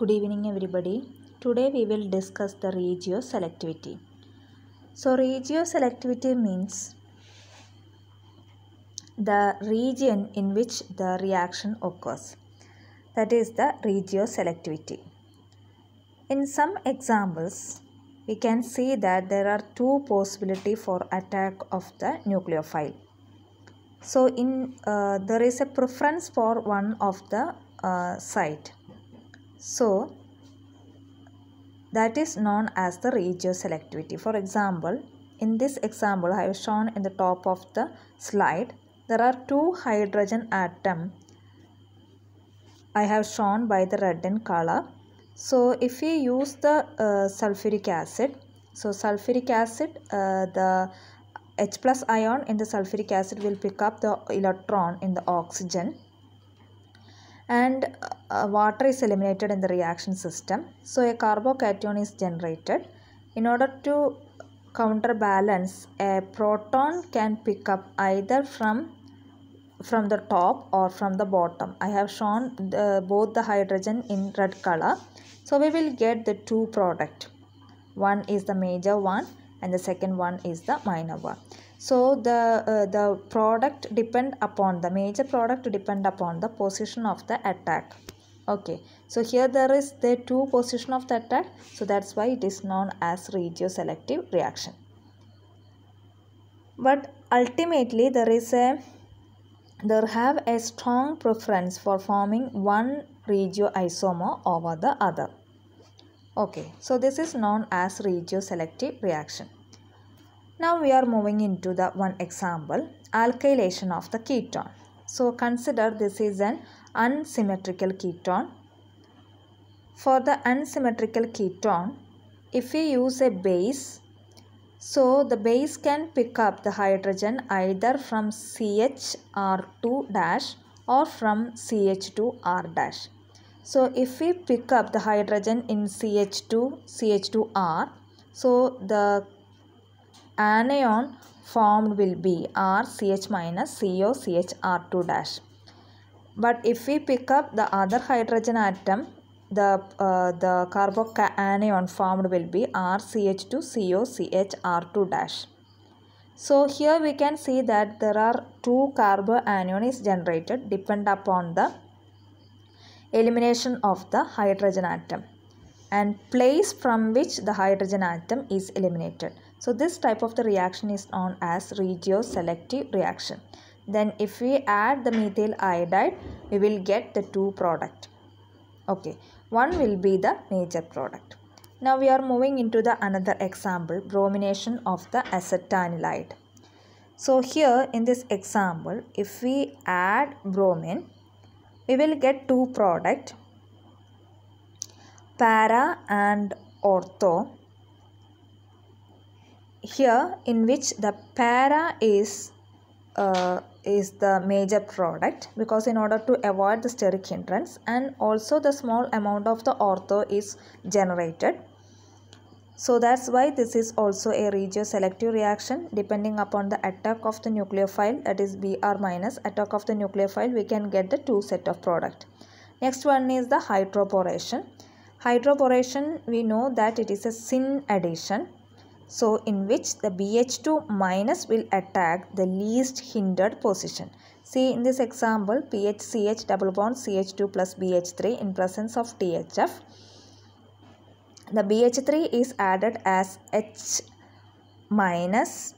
Good evening everybody. Today we will discuss the regioselectivity. So regioselectivity means the region in which the reaction occurs. That is the regioselectivity. In some examples, we can see that there are two possibility for attack of the nucleophile. So in uh, there is a preference for one of the uh, site so that is known as the regioselectivity. For example, in this example I have shown in the top of the slide, there are two hydrogen atom I have shown by the red in color. So if we use the uh, sulfuric acid, so sulfuric acid, uh, the H plus ion in the sulfuric acid will pick up the electron in the oxygen and uh, uh, water is eliminated in the reaction system. So a carbocation is generated. In order to counterbalance, a proton can pick up either from from the top or from the bottom. I have shown the, both the hydrogen in red color. So we will get the two product. One is the major one and the second one is the minor one. So the, uh, the product depend upon the major product depend upon the position of the attack okay so here there is the two position of attack, so that's why it is known as regioselective reaction but ultimately there is a there have a strong preference for forming one regioisomer over the other okay so this is known as regioselective reaction now we are moving into the one example alkylation of the ketone so consider this is an unsymmetrical ketone. For the unsymmetrical ketone, if we use a base, so the base can pick up the hydrogen either from CHR2 dash or from CH2R dash. So if we pick up the hydrogen in CH2, CH2R, so the anion formed will be RCH minus COCHR2 dash. But if we pick up the other hydrogen atom, the, uh, the carbocation formed will be RCH2COCHR2 dash. So here we can see that there are two carbocation is generated depend upon the elimination of the hydrogen atom and place from which the hydrogen atom is eliminated. So this type of the reaction is known as regioselective reaction then if we add the methyl iodide we will get the two product okay one will be the major product now we are moving into the another example bromination of the acetanilide so here in this example if we add bromine we will get two product para and ortho here in which the para is uh, is the major product because in order to avoid the steric hindrance and also the small amount of the ortho is generated. So that's why this is also a regioselective reaction depending upon the attack of the nucleophile that is Br minus attack of the nucleophile we can get the two set of product. Next one is the hydroboration. Hydroboration we know that it is a syn addition so in which the BH2 minus will attack the least hindered position. See in this example PHCH double bond CH2 plus BH3 in presence of THF. The BH3 is added as H minus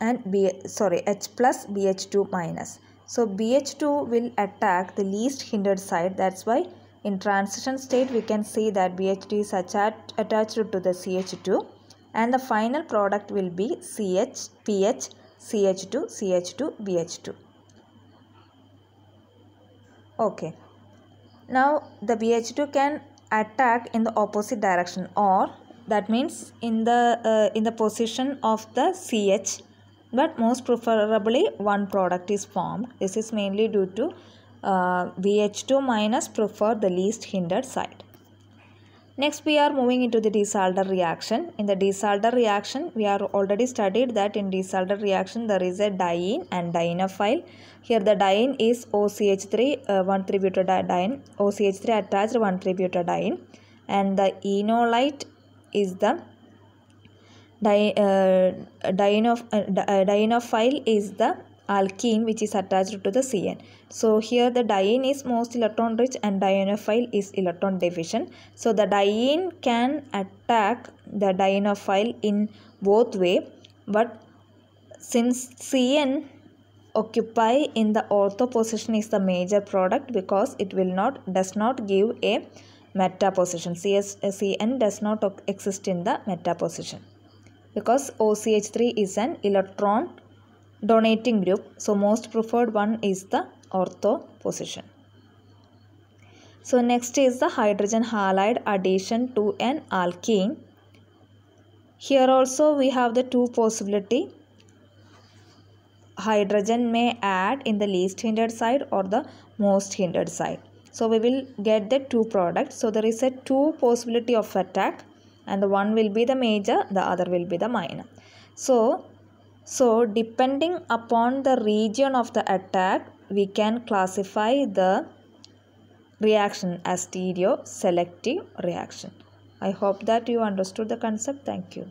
and B sorry H plus BH2 minus. So BH2 will attack the least hindered side that's why in transition state we can see that BH2 is attached, attached to the CH2 and the final product will be CH, pH, CH2, CH2, BH2. Okay. Now the BH2 can attack in the opposite direction or that means in the uh, in the position of the CH but most preferably one product is formed. This is mainly due to uh, BH2 minus prefer the least hindered side. Next we are moving into the desalter reaction. In the desalter reaction we are already studied that in desalter reaction there is a diene and dienophile. Here the diene is OCH3 uh, 3 butadiene OCH3 attached one 3 butadiene and the enolite is the di, uh, dienophile uh, uh, is the alkene which is attached to the CN. So here the diene is most electron rich and dienophile is electron deficient. So the diene can attack the dienophile in both way but since CN occupy in the ortho position is the major product because it will not does not give a meta position. CS, CN does not exist in the meta position because OCH3 is an electron donating group so most preferred one is the ortho position so next is the hydrogen halide addition to an alkene here also we have the two possibility hydrogen may add in the least hindered side or the most hindered side so we will get the two products so there is a two possibility of attack and the one will be the major the other will be the minor so so depending upon the region of the attack, we can classify the reaction as stereo selective reaction. I hope that you understood the concept. Thank you.